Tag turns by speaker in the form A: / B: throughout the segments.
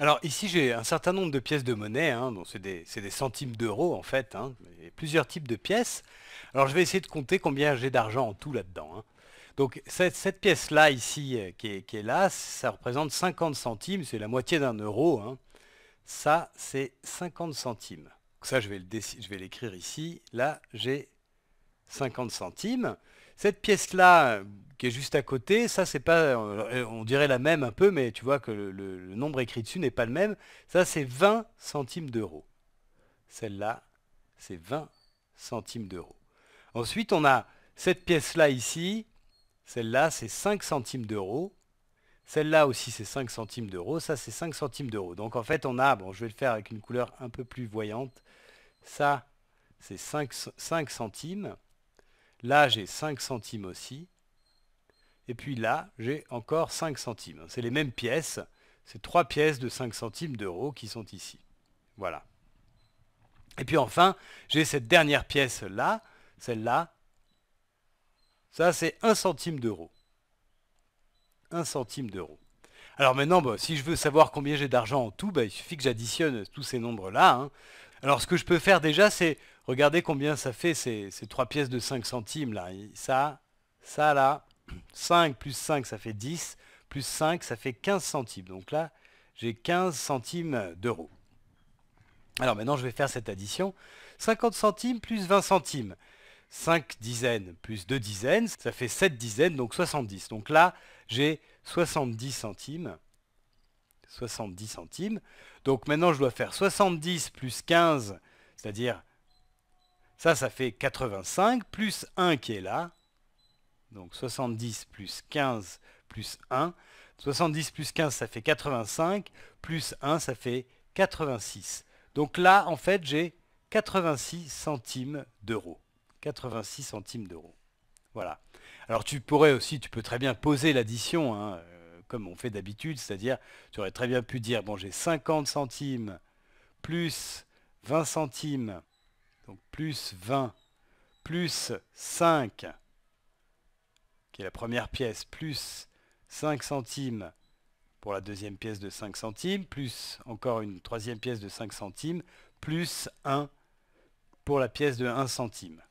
A: Alors ici j'ai un certain nombre de pièces de monnaie, hein. c'est des, centimes d'euros en fait, hein. plusieurs types de pièces. Alors je vais essayer de compter combien j'ai d'argent en tout là-dedans. Hein. Donc cette, pièce-là ici euh, qui est, là, ça représente 50 centimes, c'est la moitié d'un euro. Ça c'est 50 centimes. ça je vais l'écrire ici, là j'ai 50 centimes. Cette pièce-là, euh, qui est juste à côté, ça c'est pas, euh, on dirait la même un peu, mais tu vois que le, nombre écrit dessus n'est pas le même. Ça c'est 20 centimes d'euros. Celle-là, c'est 20 centimes d'euros. Ensuite, on a cette pièce-là ici. Celle-là, c'est 5 centimes d'euros. Celle-là aussi, c'est 5 centimes d'euros. Ça, c'est 5 centimes d'euros. Donc en fait, on a, bon, je vais le faire avec une couleur un peu plus voyante. Ça, c'est 5, 5 centimes. Là, j'ai 5 centimes aussi. Et puis là, j'ai encore 5 centimes. C'est les mêmes pièces. C'est trois pièces de 5 centimes d'euros qui sont ici. Voilà. Et puis enfin, j'ai cette dernière pièce là, celle-là. Ça, c'est 1 centime d'euro. 1 centime d'euro. Alors maintenant, bah, si je veux savoir combien j'ai d'argent en tout, bah, il suffit que j'additionne tous ces nombres-là. Hein. Alors ce que je peux faire déjà, c'est Regardez combien ça fait ces, trois pièces de 5 centimes là. Ça, ça là, 5 plus 5 ça fait 10, plus 5 ça fait 15 centimes. Donc là, j'ai 15 centimes d'euros. Alors maintenant je vais faire cette addition. 50 centimes plus 20 centimes. 5 dizaines plus 2 dizaines, ça fait 7 dizaines, donc 70. Donc là, j'ai 70 centimes. 70 centimes. Donc maintenant, je dois faire 70 plus 15, c'est-à-dire ça, ça fait 85 plus 1 qui est là. Donc 70 plus 15 plus 1. 70 plus 15, ça fait 85. Plus 1, ça fait 86. Donc là, en fait, j'ai 86 centimes d'euros. 86 centimes d'euros. Voilà. Alors tu pourrais aussi, tu peux très bien poser l'addition, hein, euh, comme on fait d'habitude, c'est-à-dire tu aurais très bien pu dire, bon j'ai 50 centimes plus 20 centimes donc plus 20, plus 5, qui est la première pièce, plus 5 centimes pour la deuxième pièce de 5 centimes, plus encore une troisième pièce de 5 centimes, plus 1 pour la pièce de 1 centime.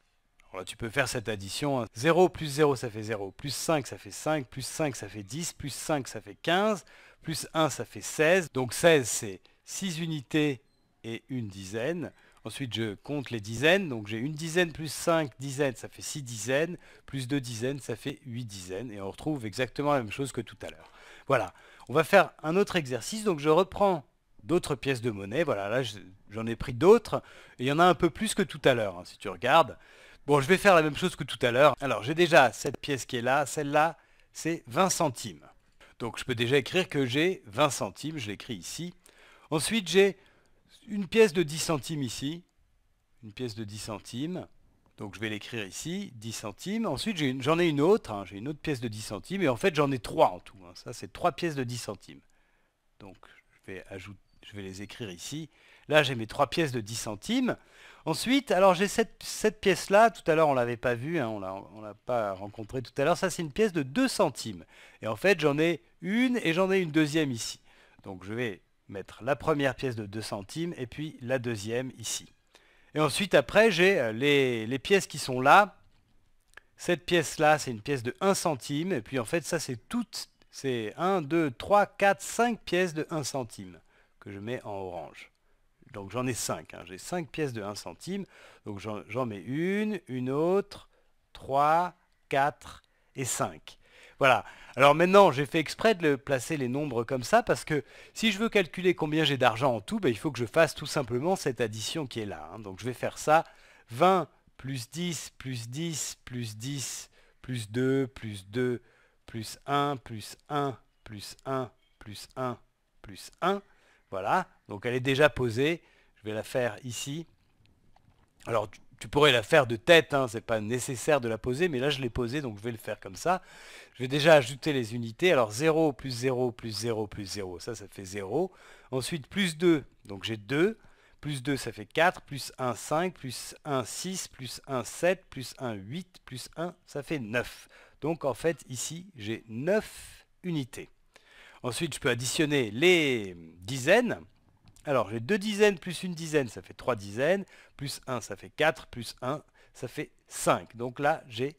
A: Alors là, tu peux faire cette addition. 0 hein. plus 0, ça fait 0. Plus 5, ça fait 5. Plus 5, ça fait 10. Plus 5, ça fait 15. Plus 1, ça fait 16. Donc 16, c'est 6 unités et une dizaine. Ensuite, je compte les dizaines. Donc j'ai une dizaine plus cinq dizaines, ça fait six dizaines. Plus deux dizaines, ça fait huit dizaines. Et on retrouve exactement la même chose que tout à l'heure. Voilà. On va faire un autre exercice. Donc je reprends d'autres pièces de monnaie. Voilà, là j'en ai pris d'autres. Et il y en a un peu plus que tout à l'heure, hein, si tu regardes. Bon, je vais faire la même chose que tout à l'heure. Alors j'ai déjà cette pièce qui est là. Celle-là, c'est 20 centimes. Donc je peux déjà écrire que j'ai 20 centimes. Je l'écris ici. Ensuite, j'ai une pièce de 10 centimes ici, une pièce de 10 centimes, donc je vais l'écrire ici, 10 centimes. Ensuite, j'en ai, une autre, hein. j'ai une autre pièce de 10 centimes, et en fait j'en ai trois en tout. Hein. Ça, c'est trois pièces de 10 centimes. Donc je vais, ajouter, je vais les écrire ici. Là, j'ai mes trois pièces de 10 centimes. Ensuite, alors j'ai cette, pièce-là, tout à l'heure on ne l'avait pas vue, hein. on ne l'a pas rencontrée tout à l'heure, ça c'est une pièce de 2 centimes. Et en fait, j'en ai une et j'en ai une deuxième ici. Donc je vais mettre la première pièce de 2 centimes et puis la deuxième ici. Et ensuite, après, j'ai euh, les, pièces qui sont là. Cette pièce-là, c'est une pièce de 1 centime. Et puis, en fait, ça, c'est toutes. C'est 1, 2, 3, 4, 5 pièces de 1 centime que je mets en orange. Donc, j'en ai 5. Hein. J'ai 5 pièces de 1 centime. Donc, j'en mets une, une autre, 3, 4 et 5. Voilà. Alors maintenant, j'ai fait exprès de le placer les nombres comme ça, parce que si je veux calculer combien j'ai d'argent en tout, ben, il faut que je fasse tout simplement cette addition qui est là. Hein. Donc je vais faire ça, 20 plus 10, plus 10, plus 10, plus 2, plus 2, plus 1, plus 1, plus 1, plus 1, plus 1. Voilà, donc elle est déjà posée. Je vais la faire ici. Alors tu pourrais la faire de tête, hein, ce n'est pas nécessaire de la poser, mais là je l'ai posée, donc je vais le faire comme ça. Je vais déjà ajouter les unités, alors 0 plus 0 plus 0 plus 0, ça ça fait 0. Ensuite plus 2, donc j'ai 2, plus 2 ça fait 4, plus 1 5, plus 1 6, plus 1 7, plus 1 8, plus 1 ça fait 9. Donc en fait ici j'ai 9 unités. Ensuite je peux additionner les dizaines, alors j'ai deux dizaines plus une dizaine, ça fait trois dizaines, plus un, ça fait quatre, plus un, ça fait cinq. Donc là, j'ai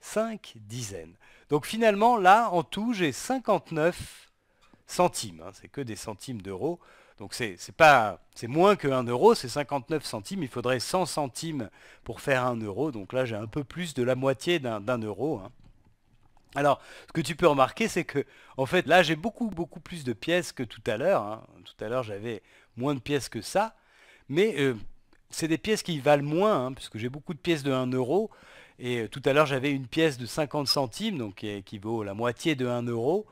A: cinq dizaines. Donc finalement, là, en tout, j'ai 59 centimes. Hein. c'est que des centimes d'euros. Donc c'est pas c'est moins que 1 euro, c'est 59 centimes. Il faudrait 100 centimes pour faire un euro. Donc là, j'ai un peu plus de la moitié d'un euro. Hein. Alors, ce que tu peux remarquer, c'est que, en fait, là, j'ai beaucoup, beaucoup plus de pièces que tout à l'heure. Hein. Tout à l'heure, j'avais moins de pièces que ça, mais euh, c'est des pièces qui valent moins, hein, puisque j'ai beaucoup de pièces de 1 euro, et euh, tout à l'heure j'avais une pièce de 50 centimes, donc qui, vaut la moitié de 1 euro,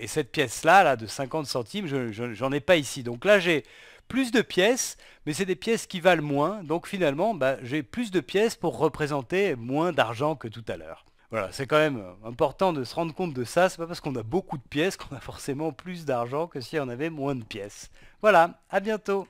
A: et cette pièce-là, là, de 50 centimes, je, n'en ai pas ici. Donc là j'ai plus de pièces, mais c'est des pièces qui valent moins, donc finalement bah, j'ai plus de pièces pour représenter moins d'argent que tout à l'heure. Voilà, c'est quand même euh, important de se rendre compte de ça. C'est pas parce qu'on a beaucoup de pièces qu'on a forcément plus d'argent que si on avait moins de pièces. Voilà, à bientôt